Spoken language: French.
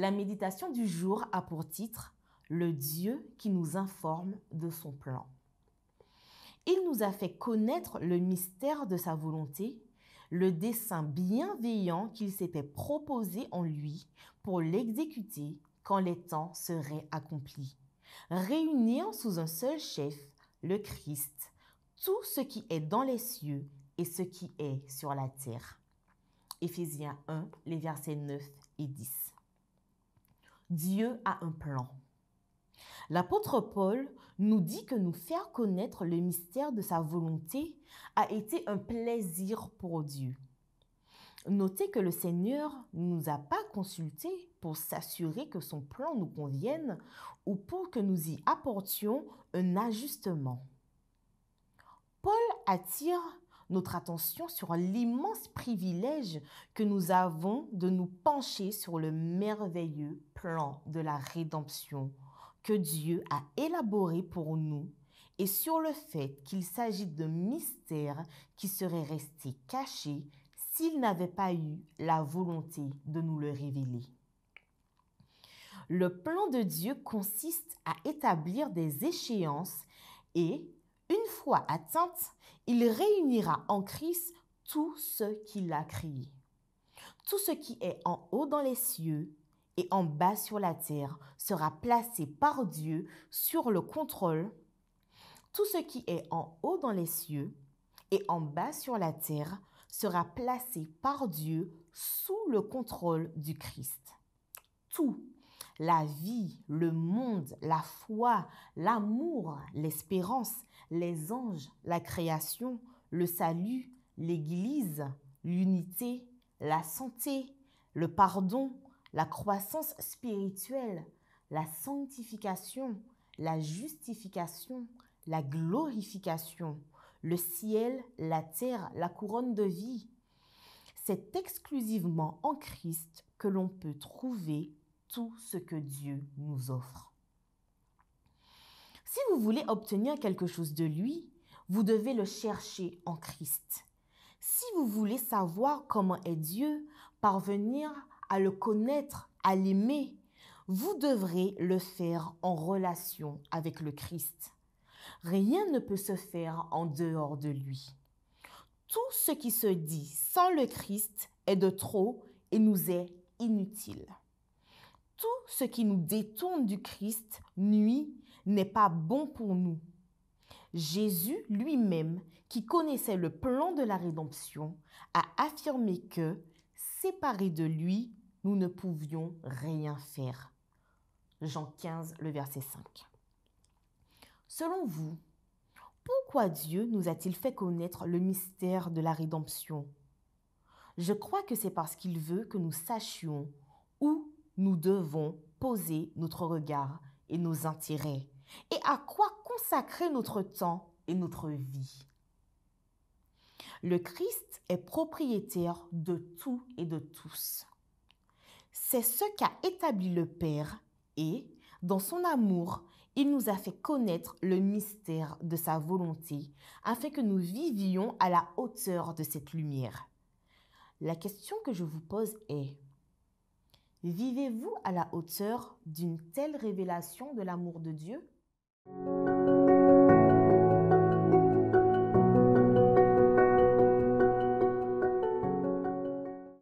La méditation du jour a pour titre Le Dieu qui nous informe de son plan. Il nous a fait connaître le mystère de sa volonté, le dessein bienveillant qu'il s'était proposé en lui pour l'exécuter quand les temps seraient accomplis, réunissant sous un seul chef, le Christ, tout ce qui est dans les cieux et ce qui est sur la terre. Éphésiens 1, les versets 9 et 10. Dieu a un plan. L'apôtre Paul nous dit que nous faire connaître le mystère de sa volonté a été un plaisir pour Dieu. Notez que le Seigneur ne nous a pas consultés pour s'assurer que son plan nous convienne ou pour que nous y apportions un ajustement. Paul attire notre attention sur l'immense privilège que nous avons de nous pencher sur le merveilleux plan de la rédemption que Dieu a élaboré pour nous et sur le fait qu'il s'agit de mystère qui serait restés caché s'il n'avait pas eu la volonté de nous le révéler. Le plan de Dieu consiste à établir des échéances et une fois atteinte, il réunira en Christ tout ce qu'il a créé. Tout ce qui est en haut dans les cieux et en bas sur la terre sera placé par Dieu sur le contrôle. Tout ce qui est en haut dans les cieux et en bas sur la terre sera placé par Dieu sous le contrôle du Christ. Tout, la vie, le monde, la foi, l'amour, l'espérance, les anges, la création, le salut, l'Église, l'unité, la santé, le pardon, la croissance spirituelle, la sanctification, la justification, la glorification, le ciel, la terre, la couronne de vie. C'est exclusivement en Christ que l'on peut trouver tout ce que Dieu nous offre. Si vous voulez obtenir quelque chose de lui, vous devez le chercher en Christ. Si vous voulez savoir comment est Dieu, parvenir à le connaître, à l'aimer, vous devrez le faire en relation avec le Christ. Rien ne peut se faire en dehors de lui. Tout ce qui se dit sans le Christ est de trop et nous est inutile ce qui nous détourne du Christ nuit n'est pas bon pour nous. Jésus lui-même, qui connaissait le plan de la rédemption, a affirmé que, séparés de lui, nous ne pouvions rien faire. Jean 15, le verset 5. Selon vous, pourquoi Dieu nous a-t-il fait connaître le mystère de la rédemption Je crois que c'est parce qu'il veut que nous sachions où nous devons poser notre regard et nos intérêts et à quoi consacrer notre temps et notre vie. Le Christ est propriétaire de tout et de tous. C'est ce qu'a établi le Père et, dans son amour, il nous a fait connaître le mystère de sa volonté afin que nous vivions à la hauteur de cette lumière. La question que je vous pose est, Vivez-vous à la hauteur d'une telle révélation de l'amour de Dieu